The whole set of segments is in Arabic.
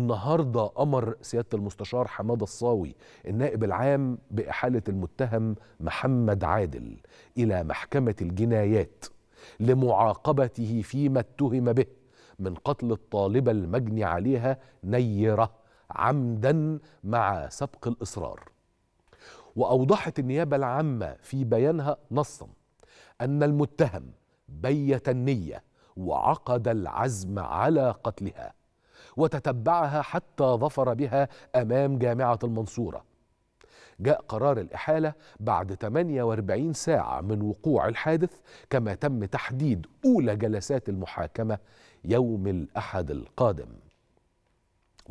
النهارده امر سياده المستشار حماده الصاوي النائب العام باحاله المتهم محمد عادل الى محكمه الجنايات لمعاقبته فيما اتهم به من قتل الطالبه المجني عليها نيره عمدا مع سبق الاصرار واوضحت النيابه العامه في بيانها نصا ان المتهم بيت النيه وعقد العزم على قتلها وتتبعها حتى ظفر بها أمام جامعة المنصورة جاء قرار الإحالة بعد 48 ساعة من وقوع الحادث كما تم تحديد أولى جلسات المحاكمة يوم الأحد القادم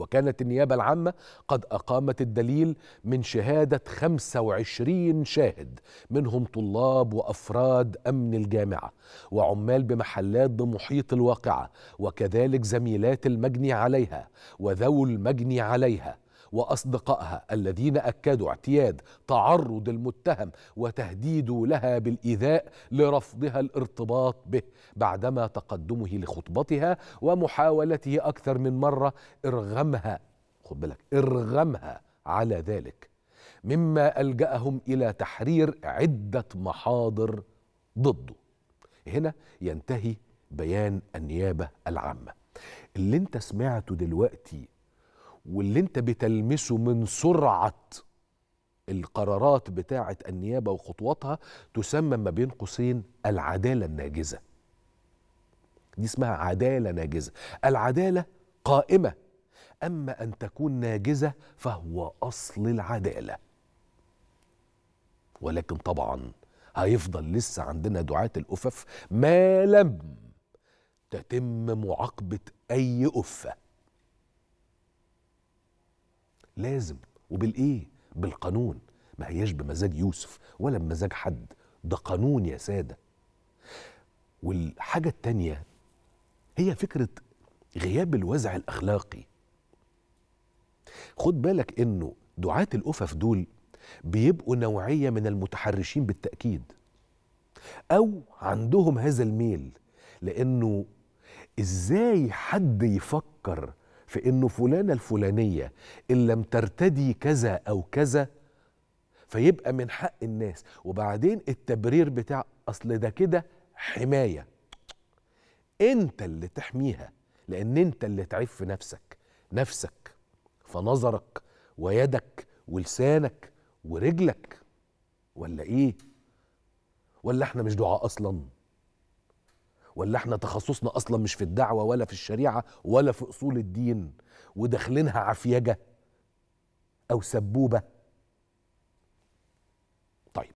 وكانت النيابة العامة قد أقامت الدليل من شهادة 25 شاهد منهم طلاب وأفراد أمن الجامعة وعمال بمحلات بمحيط الواقعة وكذلك زميلات المجني عليها وذو المجني عليها وأصدقائها الذين أكدوا اعتياد تعرض المتهم وتهديده لها بالإيذاء لرفضها الارتباط به بعدما تقدمه لخطبتها ومحاولته أكثر من مرة إرغمها خد بالك إرغمها على ذلك مما ألجأهم إلى تحرير عدة محاضر ضده هنا ينتهي بيان النيابة العامة اللي انت سمعته دلوقتي واللي انت بتلمسه من سرعه القرارات بتاعه النيابه وخطواتها تسمى ما بين قوسين العداله الناجزه. دي اسمها عداله ناجزه، العداله قائمه اما ان تكون ناجزه فهو اصل العداله. ولكن طبعا هيفضل لسه عندنا دعاة الأفف ما لم تتم معاقبة أي أفة لازم وبالايه بالقانون ما هياش بمزاج يوسف ولا بمزاج حد ده قانون يا ساده والحاجه الثانيه هي فكره غياب الوزع الاخلاقي خد بالك انه دعاة الأفف دول بيبقوا نوعية من المتحرشين بالتأكيد أو عندهم هذا الميل لأنه إزاي حد يفكر في انه فلانه الفلانيه ان لم ترتدي كذا او كذا فيبقى من حق الناس وبعدين التبرير بتاع اصل ده كده حمايه انت اللي تحميها لان انت اللي تعف نفسك نفسك فنظرك ويدك ولسانك ورجلك ولا ايه ولا احنا مش دعاء اصلا ولا احنا تخصصنا اصلا مش في الدعوه ولا في الشريعه ولا في اصول الدين وداخلينها عفيجه او سبوبه